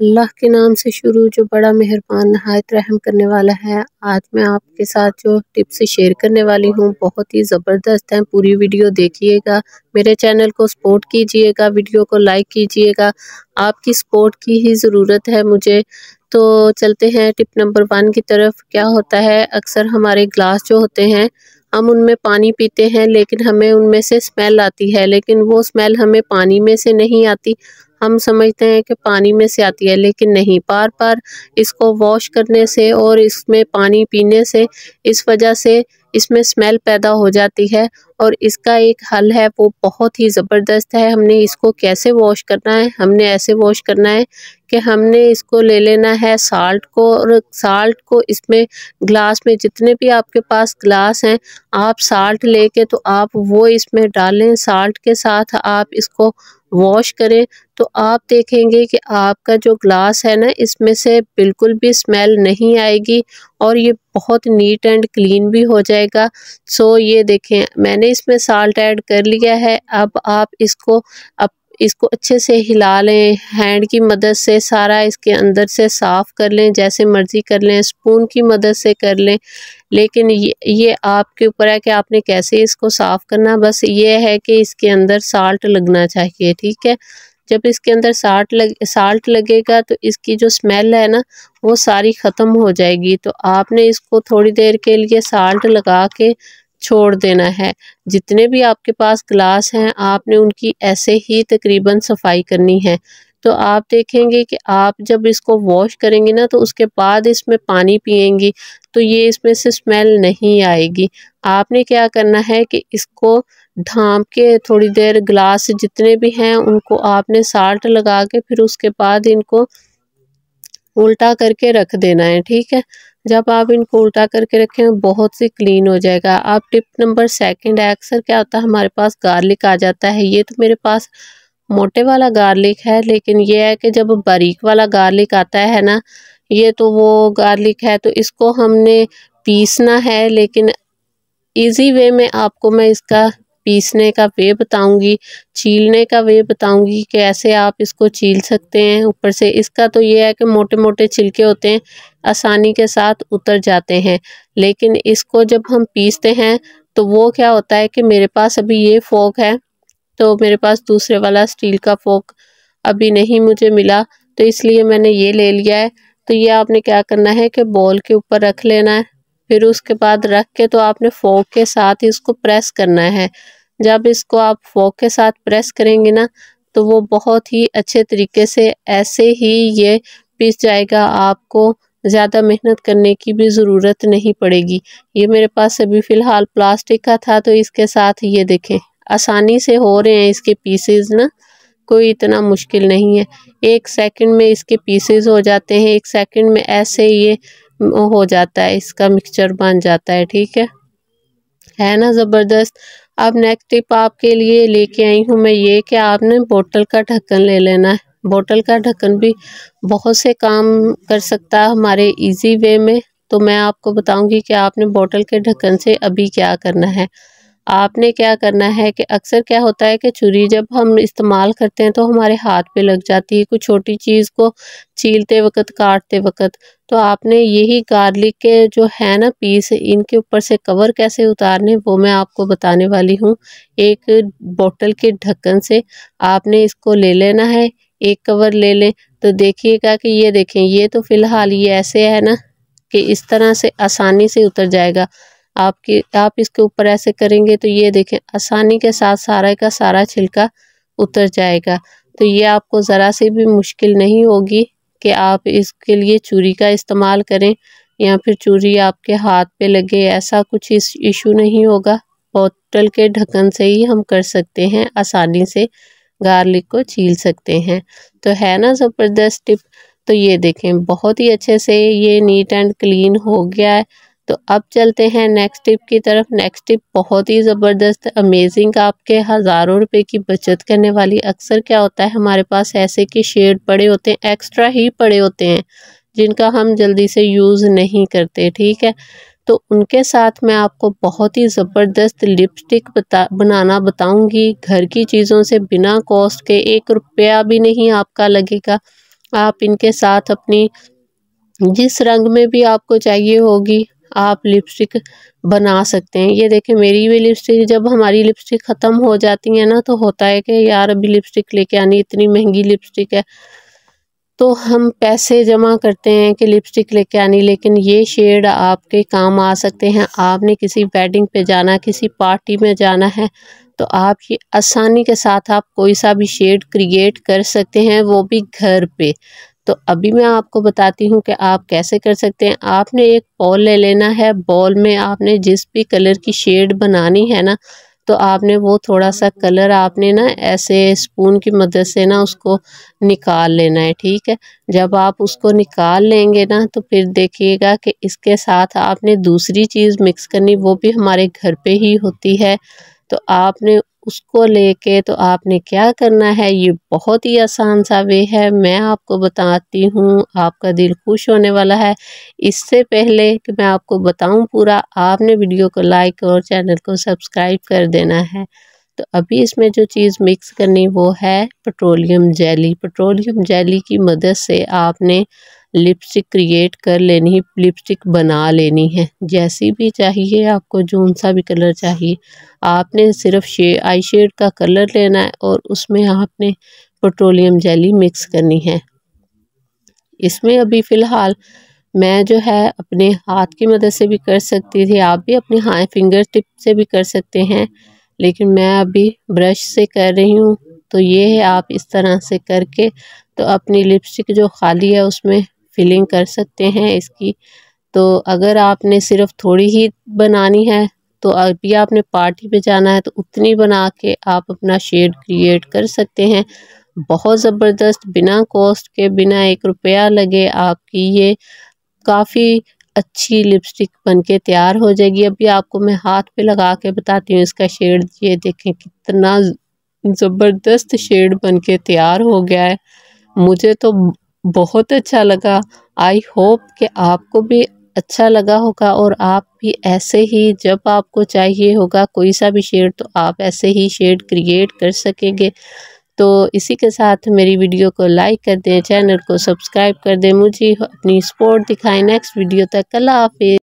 अल्लाह के नाम से शुरू जो बड़ा मेहरबान नहायत रहम करने वाला है आज मैं आपके साथ जो टिप्स शेयर करने वाली हूँ बहुत ही ज़बरदस्त हैं पूरी वीडियो देखिएगा मेरे चैनल को सपोर्ट कीजिएगा वीडियो को लाइक कीजिएगा आपकी सपोर्ट की ही ज़रूरत है मुझे तो चलते हैं टिप नंबर वन की तरफ क्या होता है अक्सर हमारे ग्लास जो होते हैं हम उनमें पानी पीते हैं लेकिन हमें उनमें से स्मेल आती है लेकिन वो स्मेल हमें पानी में से नहीं आती हम समझते हैं कि पानी में से आती है लेकिन नहीं बार बार इसको वॉश करने से और इसमें पानी पीने से इस वजह से इसमें स्मेल पैदा हो जाती है और इसका एक हल है वो बहुत ही ज़बरदस्त है हमने इसको कैसे वॉश करना है हमने ऐसे वॉश करना है कि हमने इसको ले लेना है साल्ट को और साल्ट को इसमें ग्लास में जितने भी आपके पास ग्लास हैं आप साल्ट लेके तो आप वो इसमें डालें साल्ट के साथ आप इसको वॉश करें तो आप देखेंगे कि आपका जो ग्लास है ना इसमें से बिल्कुल भी स्मेल नहीं आएगी और ये बहुत नीट एंड क्लीन भी हो जाएगा सो ये देखें मैंने इसमें साल्ट ऐड कर लिया है अब आप इसको अब इसको अच्छे से हिला लें हैंड की मदद से सारा इसके अंदर से साफ़ कर लें जैसे मर्ज़ी कर लें स्पून की मदद से कर लें लेकिन ये ये आपके ऊपर है कि आपने कैसे इसको साफ़ करना बस ये है कि इसके अंदर साल्ट लगना चाहिए ठीक है जब इसके अंदर साल्ट लग साल्ट लगेगा तो इसकी जो स्मेल है ना वो सारी ख़त्म हो जाएगी तो आपने इसको थोड़ी देर के लिए साल्ट लगा के छोड़ देना है जितने भी आपके पास ग्लास हैं आपने उनकी ऐसे ही तकरीबन सफाई करनी है तो आप देखेंगे कि आप जब इसको वॉश करेंगे ना तो उसके बाद इसमें पानी पिएंगी तो ये इसमें से स्मेल नहीं आएगी आपने क्या करना है कि इसको ढाँप के थोड़ी देर ग्लास जितने भी हैं उनको आपने साल्ट लगा के फिर उसके बाद इनको उल्टा करके रख देना है ठीक है जब आप इनको उल्टा करके रखें बहुत से क्लीन हो जाएगा आप टिप नंबर सेकंड है अक्सर क्या होता है हमारे पास गार्लिक आ जाता है ये तो मेरे पास मोटे वाला गार्लिक है लेकिन ये है कि जब बारीक वाला गार्लिक आता है ना ये तो वो गार्लिक है तो इसको हमने पीसना है लेकिन इजी वे में आपको मैं इसका पीसने का वे बताऊंगी छीलने का वे बताऊंगी कि ऐसे आप इसको छील सकते हैं ऊपर से इसका तो ये है कि मोटे मोटे छिलके होते हैं आसानी के साथ उतर जाते हैं लेकिन इसको जब हम पीसते हैं तो वो क्या होता है कि मेरे पास अभी ये फोक है तो मेरे पास दूसरे वाला स्टील का फोक अभी नहीं मुझे मिला तो इसलिए मैंने ये ले लिया है तो ये आपने क्या करना है कि बॉल के ऊपर रख लेना है फिर उसके बाद रख के तो आपने फोक के साथ ही इसको प्रेस करना है जब इसको आप फोक के साथ प्रेस करेंगे ना तो वो बहुत ही अच्छे तरीके से ऐसे ही ये पीस जाएगा आपको ज़्यादा मेहनत करने की भी ज़रूरत नहीं पड़ेगी ये मेरे पास अभी फ़िलहाल प्लास्टिक का था तो इसके साथ ये देखें आसानी से हो रहे हैं इसके पीसेस ना कोई इतना मुश्किल नहीं है एक सेकंड में इसके पीसेस हो जाते हैं एक सेकंड में ऐसे ये हो जाता है इसका मिक्सचर बन जाता है ठीक है है ना ज़बरदस्त अब नेक्स्ट टिप आपके लिए लेके आई हूँ मैं ये कि आपने बोतल का ढक्कन ले लेना है बोतल का ढक्कन भी बहुत से काम कर सकता है हमारे इजी वे में तो मैं आपको बताऊंगी कि आपने बोतल के ढक्कन से अभी क्या करना है आपने क्या करना है कि अक्सर क्या होता है कि छुरी जब हम इस्तेमाल करते हैं तो हमारे हाथ पे लग जाती है कुछ छोटी चीज़ को छीलते वक्त काटते वक्त तो आपने यही गार्लिक के जो है ना पीस इनके ऊपर से कवर कैसे उतारने वो मैं आपको बताने वाली हूँ एक बोतल के ढक्कन से आपने इसको ले लेना है एक कवर ले लें तो देखिएगा कि ये देखें ये तो फ़िलहाल ये ऐसे है ना कि इस तरह से आसानी से उतर जाएगा आपकी आप इसके ऊपर ऐसे करेंगे तो ये देखें आसानी के साथ सारा का सारा छिलका उतर जाएगा तो ये आपको ज़रा सी भी मुश्किल नहीं होगी कि आप इसके लिए चूड़ी का इस्तेमाल करें या फिर चूरी आपके हाथ पे लगे ऐसा कुछ इस इशू नहीं होगा बोतल के ढक्कन से ही हम कर सकते हैं आसानी से गार्लिक को छील सकते हैं तो है ना ज़बरदस्त टिप तो ये देखें बहुत ही अच्छे से ये नीट एंड क्लीन हो गया है तो अब चलते हैं नेक्स्ट टिप की तरफ नेक्स्ट टिप बहुत ही ज़बरदस्त अमेजिंग आपके हज़ारों रुपए की बचत करने वाली अक्सर क्या होता है हमारे पास ऐसे के शेड पड़े होते हैं एक्स्ट्रा ही पड़े होते हैं जिनका हम जल्दी से यूज़ नहीं करते ठीक है तो उनके साथ मैं आपको बहुत ही ज़बरदस्त लिपस्टिक बता बनाना बताऊंगी घर की चीज़ों से बिना कॉस्ट के एक रुपया भी नहीं आपका लगेगा आप इनके साथ अपनी जिस रंग में भी आपको चाहिए होगी आप लिपस्टिक बना सकते हैं ये देखें मेरी भी लिपस्टिक जब हमारी लिपस्टिक ख़त्म हो जाती है ना तो होता है कि यार अभी लिपस्टिक लेके आनी इतनी महंगी लिपस्टिक है तो हम पैसे जमा करते हैं कि लिपस्टिक लेके आनी लेकिन ये शेड आपके काम आ सकते हैं आपने किसी वेडिंग पे जाना किसी पार्टी में जाना है तो आप ये आसानी के साथ आप कोई सा भी शेड क्रिएट कर सकते हैं वो भी घर पे तो अभी मैं आपको बताती हूँ कि आप कैसे कर सकते हैं आपने एक बॉल ले लेना है बॉल में आपने जिस भी कलर की शेड बनानी है ना तो आपने वो थोड़ा सा कलर आपने ना ऐसे स्पून की मदद से ना उसको निकाल लेना है ठीक है जब आप उसको निकाल लेंगे ना तो फिर देखिएगा कि इसके साथ आपने दूसरी चीज़ मिक्स करनी वो भी हमारे घर पे ही होती है तो आपने उसको लेके तो आपने क्या करना है ये बहुत ही आसान सा वे है मैं आपको बताती हूँ आपका दिल खुश होने वाला है इससे पहले कि मैं आपको बताऊँ पूरा आपने वीडियो को लाइक और चैनल को सब्सक्राइब कर देना है तो अभी इसमें जो चीज़ मिक्स करनी वो है पेट्रोलियम जेली पेट्रोलियम जेली की मदद से आपने लिपस्टिक क्रिएट कर लेनी है लिपस्टिक बना लेनी है जैसी भी चाहिए आपको जौन सा भी कलर चाहिए आपने सिर्फ शे आई शेड का कलर लेना है और उसमें आपने पेट्रोलियम जेली मिक्स करनी है इसमें अभी फ़िलहाल मैं जो है अपने हाथ की मदद से भी कर सकती थी आप भी अपने हाथ फिंगर टिप से भी कर सकते हैं लेकिन मैं अभी ब्रश से कर रही हूँ तो ये है आप इस तरह से करके तो अपनी लिपस्टिक जो खाली है उसमें फिलिंग कर सकते हैं इसकी तो अगर आपने सिर्फ थोड़ी ही बनानी है तो अभी आपने पार्टी पे जाना है तो उतनी बना के आप अपना शेड क्रिएट कर सकते हैं बहुत ज़बरदस्त बिना कॉस्ट के बिना एक रुपया लगे आपकी ये काफ़ी अच्छी लिपस्टिक बन के तैयार हो जाएगी अभी आपको मैं हाथ पे लगा के बताती हूँ इसका शेड ये देखें कितना ज़बरदस्त शेड बन के तैयार हो गया है मुझे तो बहुत अच्छा लगा आई होप कि आपको भी अच्छा लगा होगा और आप भी ऐसे ही जब आपको चाहिए होगा कोई सा भी शेड तो आप ऐसे ही शेड क्रिएट कर सकेंगे तो इसी के साथ मेरी वीडियो को लाइक कर दें चैनल को सब्सक्राइब कर दें मुझे अपनी सपोर्ट दिखाएं नेक्स्ट वीडियो तक कल हाफिज़